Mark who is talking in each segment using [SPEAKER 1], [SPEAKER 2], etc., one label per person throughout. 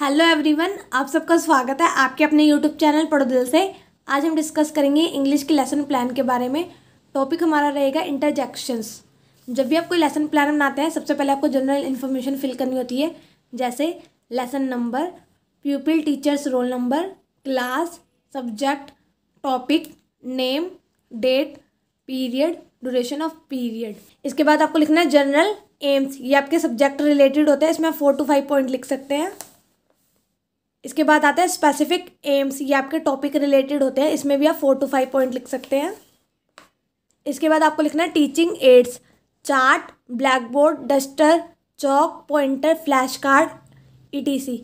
[SPEAKER 1] hello everyone आप सबका स्वागत है आपके अपने यूट्यूब चैनल पढ़ो दिल से आज हम डिस्कस करेंगे इंग्लिश के लेसन प्लान के बारे में टॉपिक हमारा रहेगा इंटरजेक्शंस जब भी आप कोई लेसन प्लान बनाते हैं सबसे पहले आपको जनरल इन्फॉर्मेशन फिल करनी होती है जैसे lesson number pupil teachers roll number class subject topic name date period duration of period इसके बाद आपको लिखना है जनरल एम्स ये आपके सब्जेक्ट रिलेटेड होते हैं इसमें फोर टू फाइव पॉइंट लिख सकते हैं इसके बाद आता है स्पेसिफिक एम्स ये आपके टॉपिक रिलेटेड होते हैं इसमें भी आप फोर टू फाइव पॉइंट लिख सकते हैं इसके बाद आपको लिखना है teaching aids chart black board duster chalk pointer flash card E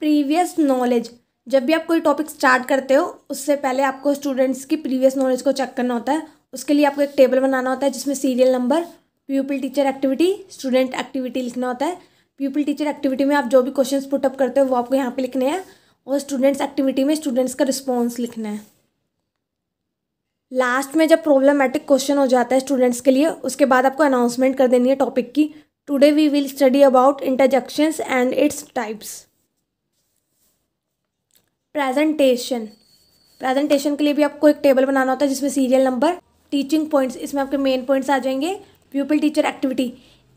[SPEAKER 1] previous knowledge जब भी आप कोई टॉपिक स्टार्ट करते हो उससे पहले आपको स्टूडेंट्स की प्रीवियस नॉलेज को चेक करना होता है उसके लिए आपको एक टेबल बनाना होता है जिसमें serial number pupil teacher activity student activity लिखना होता है पीपल टीचर एक्टिविटी में आप जो भी क्वेश्चन पुटअप करते हो वो आपको यहाँ पे लिखने हैं और स्टूडेंट्स एक्टिविटी में स्टूडेंट्स का रिस्पॉन्स लिखना है लास्ट में जब प्रॉब्लमेटिक क्वेश्चन हो जाता है स्टूडेंट्स के लिए उसके बाद आपको अनाउंसमेंट कर देनी है टॉपिक की today we will study about interjections and its types presentation presentation के लिए भी आपको एक टेबल बनाना होता है जिसमें सीरियल नंबर टीचिंग पॉइंट्स इसमें आपके मेन पॉइंट्स आ जाएंगे प्यूपल टीचर एक्टिविटी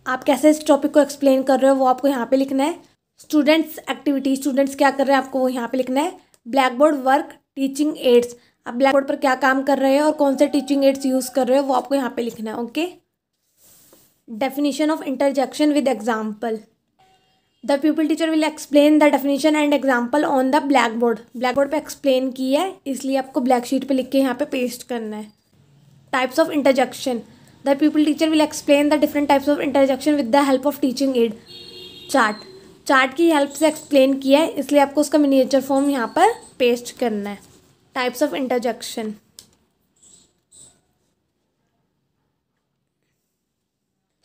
[SPEAKER 1] आप कैसे इस टॉपिक को एक्सप्लेन कर रहे हो वो आपको यहाँ पे लिखना है स्टूडेंट्स एक्टिविटी स्टूडेंट्स क्या कर रहे हैं आपको वो यहाँ पे लिखना है black board work teaching aids आप ब्लैक बोर्ड पर क्या काम कर रहे हैं और कौन से टीचिंग एड्स यूज़ कर रहे हो वो आपको यहाँ पे लिखना है okay definition of interjection with example the pupil teacher will explain the definition and example on the black board black board पर एक्सप्लेन की है इसलिए आपको ब्लैक शीट पर लिख के यहाँ पे पेस्ट करना है types of interjection the pupil teacher will explain the different types of interjection with the help of teaching aid chart chart की हेल्प से एक्सप्लेन किया है इसलिए आपको उसका मिनिएचर फॉर्म यहाँ पर पेस्ट करना है types of interjection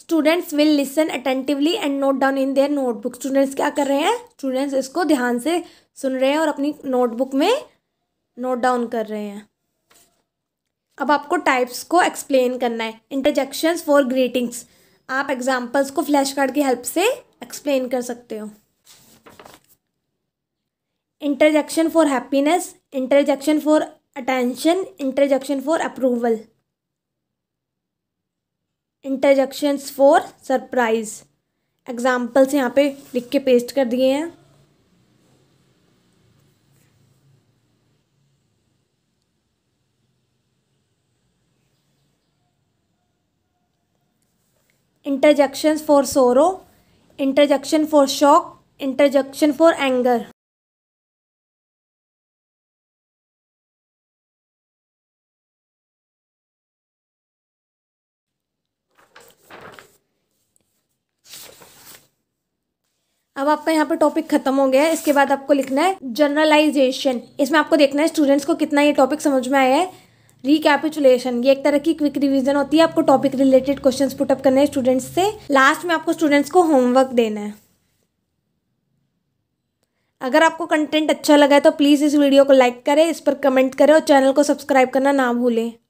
[SPEAKER 1] students will listen attentively and note down in their notebook students क्या कर रहे हैं स्टूडेंट्स इसको ध्यान से सुन रहे हैं और अपनी नोटबुक में नोट डाउन कर रहे हैं अब आपको टाइप्स को एक्सप्लेन करना है इंटरजेक्शंस फॉर ग्रीटिंग्स आप एग्जांपल्स को फ्लैश कार्ड की हेल्प से एक्सप्लेन कर सकते हो interjection for happiness interjection for attention interjection for approval interjections for surprise examples यहाँ पे लिख के पेस्ट कर दिए हैं interjection for sorrow interjection for shock interjection for anger अब आपका यहाँ पर टॉपिक खत्म हो गया है इसके बाद आपको लिखना है जनरलाइजेशन इसमें आपको देखना है स्टूडेंट्स को कितना ये टॉपिक समझ में आया है रिकैपिचुलेशन ये एक तरह की क्विक रिविजन होती है आपको टॉपिक रिलेटेड क्वेश्चन पुटअप करने हैं स्टूडेंट्स से लास्ट में आपको स्टूडेंट्स को होमवर्क देना है अगर आपको कंटेंट अच्छा लगा है तो प्लीज़ इस वीडियो को लाइक करें इस पर कमेंट करें और चैनल को सब्सक्राइब करना ना भूलें